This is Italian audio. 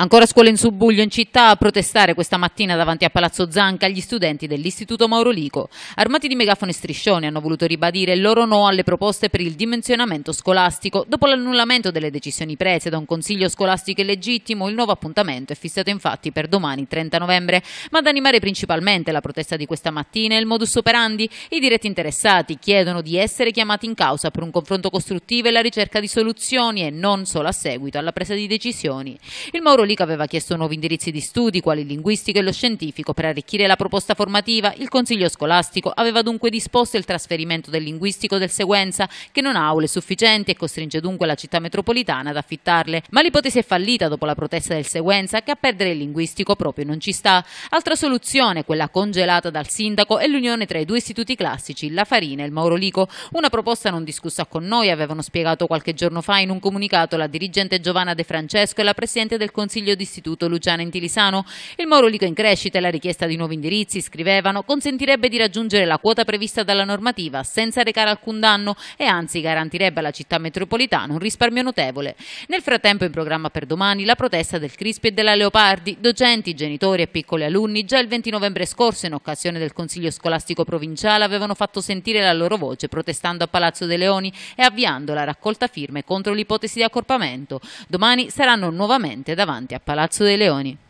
Ancora scuole in subbuglio in città a protestare questa mattina davanti a Palazzo Zanca gli studenti dell'Istituto Mauro Lico. Armati di megafoni e striscioni hanno voluto ribadire il loro no alle proposte per il dimensionamento scolastico. Dopo l'annullamento delle decisioni prese da un consiglio scolastico illegittimo, il nuovo appuntamento è fissato infatti per domani 30 novembre. Ma ad animare principalmente la protesta di questa mattina è il modus operandi. I diretti interessati chiedono di essere chiamati in causa per un confronto costruttivo e la ricerca di soluzioni e non solo a seguito alla presa di decisioni. Il Mauro Idraulica aveva chiesto nuovi indirizzi di studi, quali il linguistico e lo scientifico, per arricchire la proposta formativa. Il Consiglio scolastico aveva dunque disposto il trasferimento del linguistico del Seguenza, che non ha aule sufficienti e costringe dunque la città metropolitana ad affittarle. Ma l'ipotesi è fallita dopo la protesta del Seguenza, che a perdere il linguistico proprio non ci sta. Altra soluzione, quella congelata dal sindaco, è l'unione tra i due istituti classici, la Farina e il Maurolico. Una proposta non discussa con noi, avevano spiegato qualche giorno fa in un comunicato la dirigente Giovanna De Francesco e la presidente del Consiglio Consiglio d'Istituto Luciana Intilisano. Il Moro Lico in crescita e la richiesta di nuovi indirizzi, scrivevano, consentirebbe di raggiungere la quota prevista dalla normativa senza recare alcun danno e anzi garantirebbe alla città metropolitana un risparmio notevole. Nel frattempo in programma per domani la protesta del Crispi e della Leopardi, docenti, genitori e piccoli alunni già il 20 novembre scorso in occasione del Consiglio scolastico provinciale avevano fatto sentire la loro voce protestando a Palazzo De Leoni e avviando la raccolta firme contro l'ipotesi di accorpamento. Domani saranno nuovamente davanti davanti a Palazzo dei Leoni.